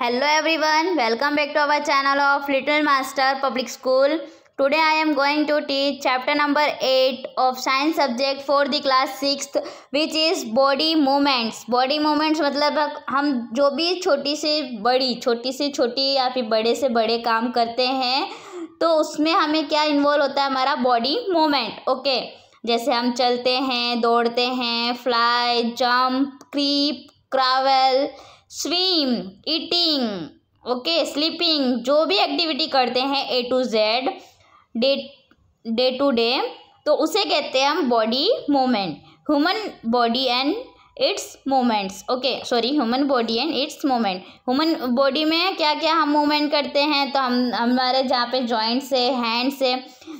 Hello everyone welcome back to our channel of little master public school today I am going to teach chapter number eight of science subject for the class six which is body movements body movements मतलब हम जो भी छोटी से बड़ी छोटी से छोटी या फिर बड़े से बड़े काम करते हैं तो उसमें हमें क्या इन्वॉल्व होता है हमारा बॉडी मूवमेंट ओके जैसे हम चलते हैं दौड़ते हैं fly jump creep crawl swim eating okay sleeping जो भी एक्टिविटी करते हैं A to Z day day to day तो उसे कहते हैं हम body moment human body and its moments okay sorry human body and its moment human body में क्या क्या हम मूवमेंट करते हैं तो हम हमारे जहाँ पे जॉइंट्स से हैंड से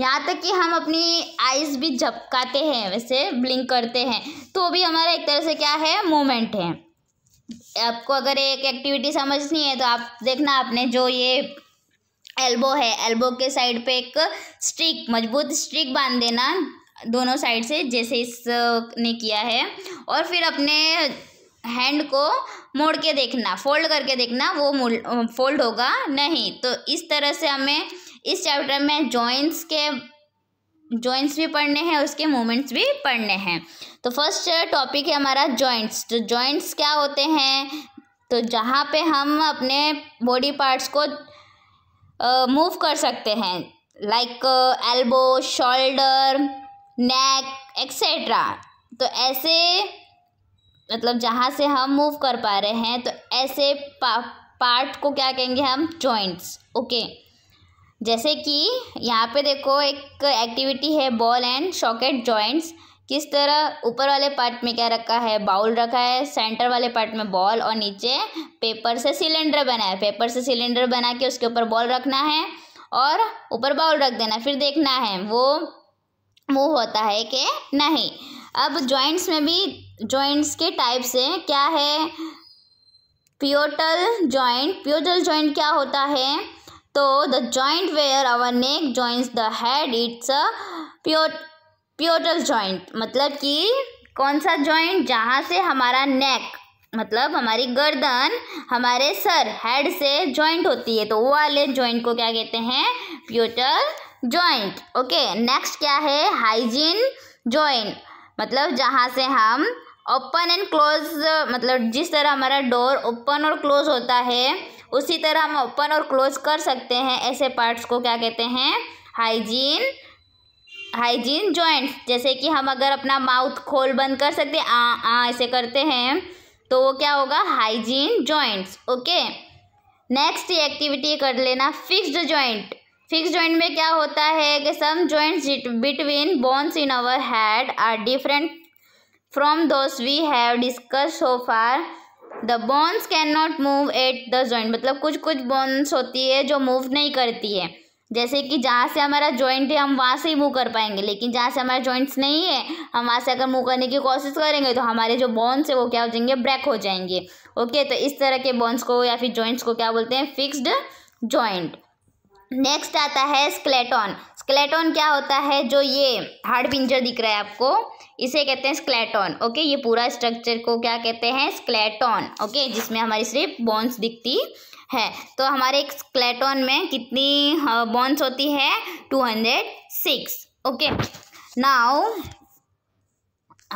यहाँ तक कि हम अपनी आइज़ भी झपकाते हैं वैसे ब्लिंक करते हैं तो भी हमारा एक तरह से क्या है मोमेंट है आपको अगर एक एक्टिविटी समझनी है तो आप देखना आपने जो ये एल्बो है एल्बो के साइड पे एक स्ट्रिक मजबूत स्ट्रिक बांध देना दोनों साइड से जैसे इसने किया है और फिर अपने हैंड को मोड़ के देखना फोल्ड करके देखना वो फोल्ड होगा नहीं तो इस तरह से हमें इस चैप्टर में जॉइंट्स के जॉइंट्स भी पढ़ने हैं उसके मूवमेंट्स भी पढ़ने हैं तो फर्स्ट टॉपिक है हमारा जॉइंट्स तो जॉइंट्स क्या होते हैं तो जहाँ पे हम अपने बॉडी पार्ट्स को मूव कर सकते हैं like elbow shoulder neck etcetera तो ऐसे मतलब जहाँ से हम मूव कर पा रहे हैं तो ऐसे पा, पार्ट को क्या कहेंगे हम जॉइंट्स ओके okay. जैसे कि यहाँ पे देखो एक एक्टिविटी है बॉल एंड शॉकेट जॉइंट्स किस तरह ऊपर वाले पार्ट में क्या रखा है बाउल रखा है सेंटर वाले पार्ट में बॉल और नीचे पेपर से सिलेंडर बना है पेपर से सिलेंडर बना के उसके ऊपर बॉल रखना है और ऊपर बाउल रख देना फिर देखना है वो मूव होता है कि नहीं अब जॉइंट्स में भी जॉइंट्स के टाइप्स हैं क्या है प्योटल जॉइंट प्योटल जॉइंट क्या होता है तो the joint where our neck joins the head it's a pivotal joint मतलब कि कौन सा जॉइंट जहाँ से हमारा नेक मतलब हमारी गर्दन हमारे सर हेड से जॉइंट होती है तो वो वाले जॉइंट को क्या कहते हैं प्योटल जॉइंट ओके नेक्स्ट क्या है हाइजीन जॉइंट मतलब जहाँ से हम ओपन एंड क्लोज मतलब जिस तरह हमारा डोर ओपन और क्लोज होता है उसी तरह हम ओपन और क्लोज कर सकते हैं ऐसे पार्ट्स को क्या कहते हैं हाइजीन हाइजीन जॉइंट्स जैसे कि हम अगर अपना माउथ खोल बंद कर सकते आ आ ऐसे करते हैं तो वो क्या होगा हाइजीन जॉइंट्स ओके नेक्स्ट एक्टिविटी कर लेना फिक्स्ड जॉइंट फिक्स जॉइंट में क्या होता है कि some joints between bones in our head are different from those we have discussed so far the bones can not move at the joint मतलब कुछ कुछ बॉन्स होती है जो मूव नहीं करती है जैसे कि जहाँ से हमारा जॉइंट है हम वहाँ से ही मूव कर पाएंगे लेकिन जहाँ से हमारे जॉइंट्स नहीं है हम वहाँ से अगर मूव करने की कोशिश करेंगे तो हमारे जो बॉन्स है वो क्या हो जाएंगे ब्रेक हो जाएंगे ओके तो इस तरह के बॉन्स को या फिर जॉइंट्स को क्या बोलते हैं फिक्स्ड जॉइंट नेक्स्ट आता है स्क्लेटॉन स्क्लेटॉन क्या होता है जो ये हार्ड पिंजर दिख रहा है आपको इसे कहते हैं स्क्लेटॉन ओके ये पूरा स्ट्रक्चर को क्या कहते हैं स्क्लेटॉन ओके जिसमें हमारी सिर्फ बोन्स दिखती है तो हमारे एक स्क्लेटॉन में कितनी बोन्स हाँ, होती है two hundred six okay now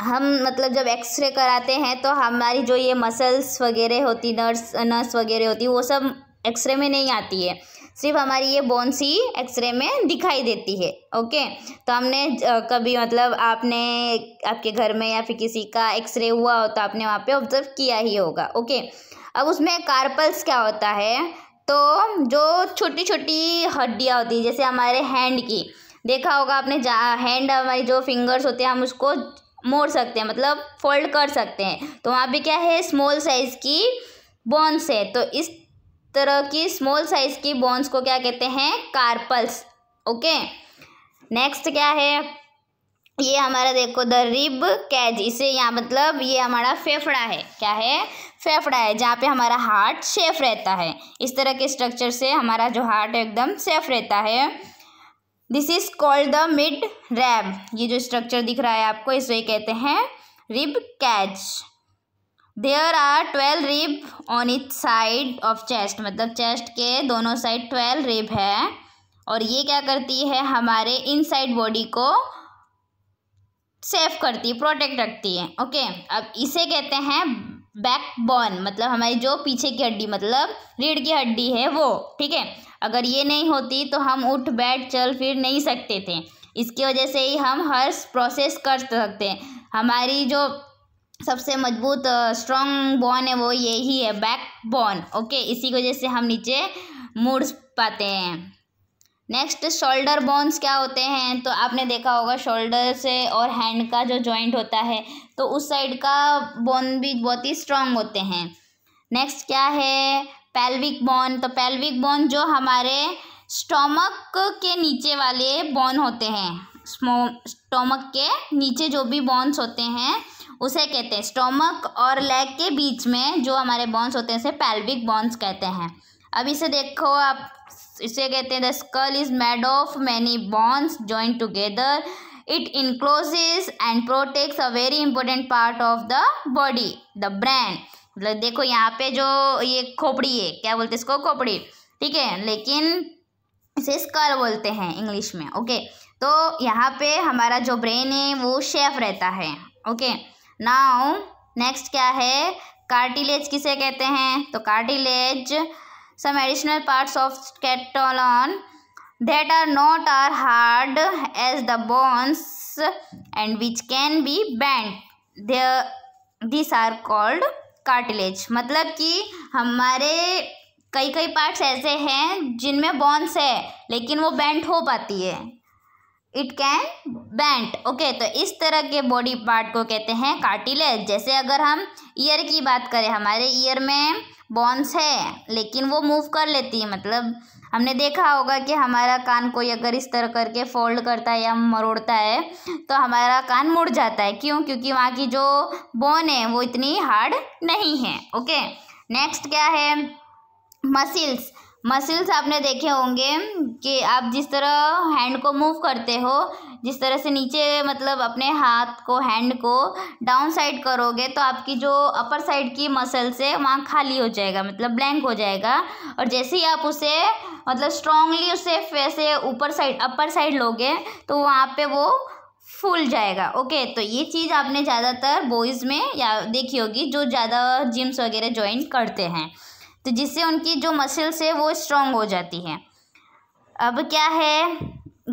हम मतलब जब एक्सरे कराते हैं तो हमारी जो ये मसल्स वगैरह होती नर्स नर्स वगैरह होती वो सब एक्सरे में नहीं आती है सिर्फ हमारी ये बोन्स ही एक्सरे में दिखाई देती है ओके तो हमने कभी मतलब आपने आपके घर में या फिर किसी का एक्सरे हुआ हो तो आपने वहाँ पे ऑब्जर्व किया ही होगा ओके अब उसमें कार्पल्स क्या होता है तो जो छोटी छोटी हड्डियाँ होती हैं जैसे हमारे हैंड की देखा होगा आपने जहाँ हैंड हमारी जो फिंगर्स होते हैं हम उसको मोड़ सकते हैं मतलब फोल्ड कर सकते हैं तो वहाँ पे क्या है स्मॉल साइज़ की बोन्स है तो इस तरह की स्मॉल साइज़ की बोन्स को क्या कहते हैं कार्पल्स ओके नेक्स्ट क्या है ये हमारा देखो द रिब कैज इसे यहाँ मतलब ये हमारा फेफड़ा है क्या है फेफड़ा है जहाँ पे हमारा हार्ट सेफ रहता है इस तरह के स्ट्रक्चर से हमारा जो हार्ट एकदम सेफ रहता है this is called the mid rib ये जो स्ट्रक्चर दिख रहा है आपको इसे कहते हैं rib cage there are twelve rib on each side of chest मतलब चेस्ट के दोनों साइड ट्वेल्व रिब है और ये क्या करती है हमारे इनसाइड बॉडी को सेफ करती है प्रोटेक्ट रखती है ओके अब इसे कहते हैं बैक बोन मतलब हमारी जो पीछे की हड्डी मतलब रीढ़ की हड्डी है वो ठीक है अगर ये नहीं होती तो हम उठ बैठ चल फिर नहीं सकते थे इसकी वजह से ही हम हर प्रोसेस कर सकते हैं हमारी जो सबसे मजबूत स्ट्रॉन्ग बोन है वो यही है बैक बोन ओके इसी की वजह से हम नीचे मुड़ पाते हैं नेक्स्ट शोल्डर बोन्स क्या होते हैं तो आपने देखा होगा शोल्डर से और हैंड का जो जॉइंट होता है तो उस साइड का बोन भी बहुत ही स्ट्रॉन्ग होते हैं नेक्स्ट क्या है पेल्विक बोन तो पेल्विक बोन जो हमारे स्टोमक के नीचे वाले बोन होते हैं स्टोमक के नीचे जो भी बोन्स होते हैं उसे कहते हैं स्टोमक और लेग के बीच में जो हमारे बॉन्स होते हैं उसे पैल्विक बॉन्स कहते हैं अब इसे देखो आप इसे कहते हैं the skull is made of many bones join together it encloses and protects a very important part of the body the brain मतलब देखो यहाँ पे जो ये खोपड़ी है क्या बोलते हैं इसको खोपड़ी ठीक है लेकिन इसे स्कल बोलते हैं इंग्लिश में ओके तो यहाँ पे हमारा जो ब्रेन है वो शेफ रहता है ओके नाउ नेक्स्ट क्या है कार्टिलेज किसे कहते हैं तो cartilage some additional parts of कैटोलॉन that are not are hard as the bones and which can be bent this are called cartilage मतलब कि हमारे कई कई पार्ट्स ऐसे हैं जिनमें बॉन्स है लेकिन वो बैंड हो पाती है इट कैन बैंट ओके तो इस तरह के बॉडी पार्ट को कहते हैं कार्टिलेज जैसे अगर हम ईयर की बात करें हमारे ईयर में बॉन्स है लेकिन वो मूव कर लेती है मतलब हमने देखा होगा कि हमारा कान कोई अगर इस तरह करके फोल्ड करता है या मरोड़ता है तो हमारा कान मुड़ जाता है क्यों क्योंकि वहाँ की जो बोन है वो इतनी हार्ड नहीं है ओके नेक्स्ट क्या है मसिल्स मसल्स आपने देखे होंगे कि आप जिस तरह हैंड को मूव करते हो जिस तरह से नीचे मतलब अपने हाथ को हैंड को डाउन साइड करोगे तो आपकी जो अपर साइड की मसल्स है वहाँ खाली हो जाएगा मतलब ब्लैंक हो जाएगा और जैसे ही आप उसे मतलब स्ट्रांगली उसे वैसे ऊपर साइड अपर साइड लोगे तो वहाँ पे वो फूल जाएगा ओके तो ये चीज़ आपने ज़्यादातर बॉयज़ में या देखी होगी जो ज़्यादा जिम्स वगैरह ज्वाइन करते हैं तो जिससे उनकी जो मसल्स है वो स्ट्रॉन्ग हो जाती है अब क्या है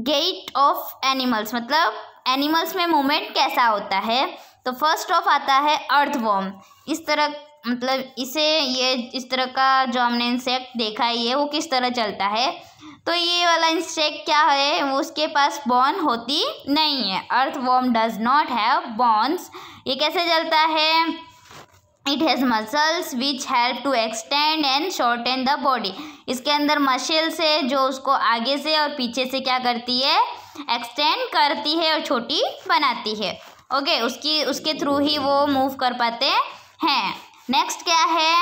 गेट ऑफ एनिमल्स मतलब एनिमल्स में मूवमेंट कैसा होता है तो फर्स्ट ऑफ आता है अर्थवॉर्म इस तरह मतलब इसे ये इस तरह का जो हमने इंसेक्ट देखा है ये वो किस तरह चलता है तो ये वाला इंसेक्ट क्या है वो उसके पास बॉन होती नहीं है earthworm does not have bones ये कैसे चलता है it has muscles which help to extend and short the body इसके अंदर मशल्स है जो उसको आगे से और पीछे से क्या करती है एक्सटेंड करती है और छोटी बनाती है ओके okay, उसकी उसके थ्रू ही वो मूव कर पाते हैं नेक्स्ट क्या है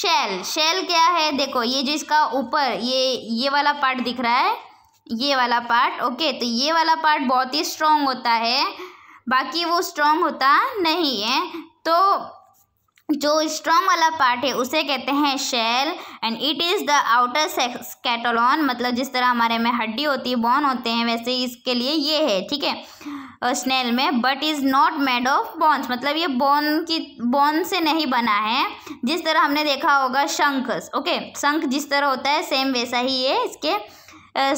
शेल शेल क्या है देखो ये जो इसका ऊपर ये ये वाला पार्ट दिख रहा है ये वाला पार्ट ओके तो ये वाला पार्ट बहुत ही स्ट्रॉन्ग होता है बाकी वो स्ट्रॉन्ग होता नहीं है तो जो स्ट्रॉन्ग वाला पार्ट है उसे कहते हैं shell and it is the outer skeleton मतलब जिस तरह हमारे में हड्डी होती है बॉन होते हैं वैसे इसके लिए ये है ठीक है स्नेल में but is not made of bones मतलब ये बोन की बोन से नहीं बना है जिस तरह हमने देखा होगा शंख ओके शंख जिस तरह होता है सेम वैसा ही ये इसके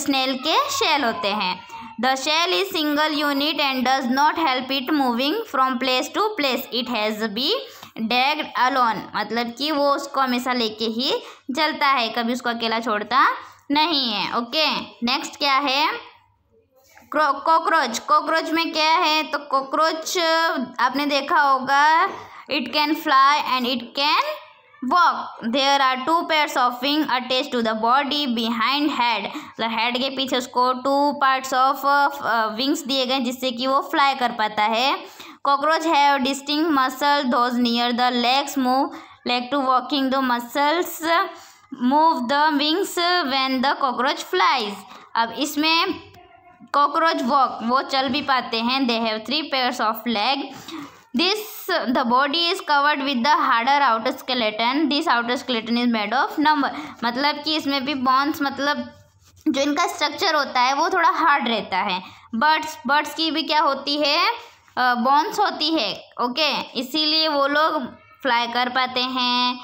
स्नेल के शेल होते हैं the shell is single unit and does not help it moving from place to place it has be drag along मतलब कि वो उसको हमेशा लेके ही चलता है कभी उसको अकेला छोड़ता नहीं है ओके नेक्स्ट क्या है कॉकरोच कॉकरोच में क्या है तो कॉकरोच आपने देखा होगा it can fly and it can walk there are two pairs of wing attach to the body behind head मतलब हेड के पीछे उसको टू पार्ट्स ऑफ विंग्स दिए गए जिससे कि वो फ्लाई कर पाता है cockroach have distinct muscle those near the legs move leg to walking the muscles move the wings when the cockroach flies अब इसमें कॉकरोच वॉक वो चल भी पाते हैं they have three pairs of leg this the body is covered with the harder outer skeleton this outer skeleton is made of number मतलब कि इसमें भी बॉन्स मतलब जो इनका स्ट्रक्चर होता है वो थोड़ा हार्ड रहता है बर्ड्स बर्ड्स की भी क्या होती है बॉन्स होती है ओके इसीलिए वो लोग फ्लाई कर पाते हैं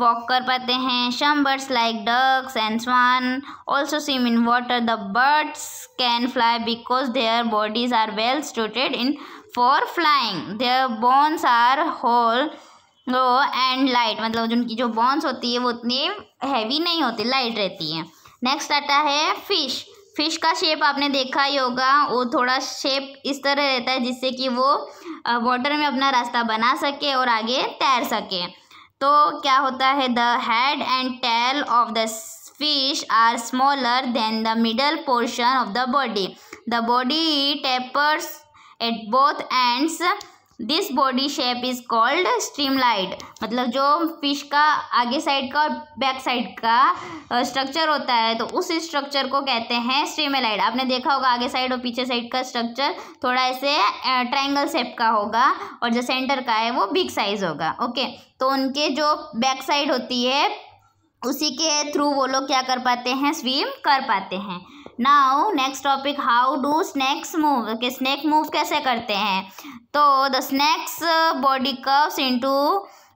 वॉक कर पाते हैं some birds like ducks and swan also swim in water the birds can fly because their bodies are well suited in for flying their bones are hollow and light मतलब उनकी जो bones होती है वो उतनी हैवी नहीं होती light रहती है नेक्स्ट आता है फिश फिश का शेप आपने देखा ही होगा वो थोड़ा शेप इस तरह रहता है जिससे कि वो वाटर में अपना रास्ता बना सके और आगे तैर सके तो क्या होता है the head and tail of the fish are smaller than the middle portion of the body the body tapers at both ends this body shape is called streamlined मतलब जो फिश का आगे साइड का और बैक साइड का structure होता है तो उस स्ट्रक्चर को कहते हैं स्ट्रीमलाइड आपने देखा होगा आगे साइड और पीछे साइड का स्ट्रक्चर थोड़ा ऐसे ट्राइंगल शेप का होगा और जो सेंटर का है वो बिग साइज होगा ओके तो उनके जो बैक साइड होती है उसी के थ्रू वो लोग क्या कर पाते हैं स्विम कर पाते हैं now next topic how do snakes move कि स्नैक मूव कैसे करते हैं तो the snake's body curves into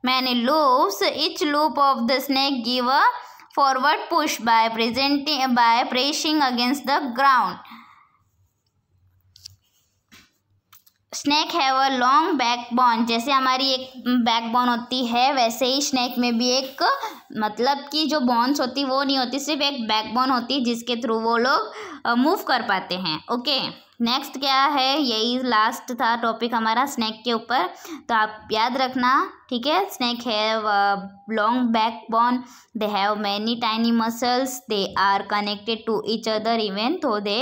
many loops each loop of the snake give a forward push by presenting by pressing against the ground snake have a long back bone जैसे हमारी एक back bone होती है वैसे ही snack में भी एक मतलब कि जो बॉन्स होती वो नहीं होती सिर्फ एक बैक बोन होती जिसके थ्रू वो लोग मूव कर पाते हैं ओके नेक्स्ट क्या है यही लास्ट था टॉपिक हमारा स्नैक के ऊपर तो आप याद रखना ठीक है snack have long back bone they have many tiny muscles they are connected to each other even though they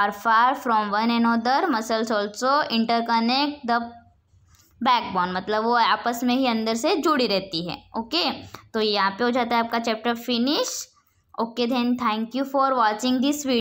are far from one end other muscles also interconnect the bone मतलब वो आपस में ही अंदर से जुड़ी रहती है ओके तो यहाँ पे हो जाता है आपका chapter finish okay then thank you for watching this video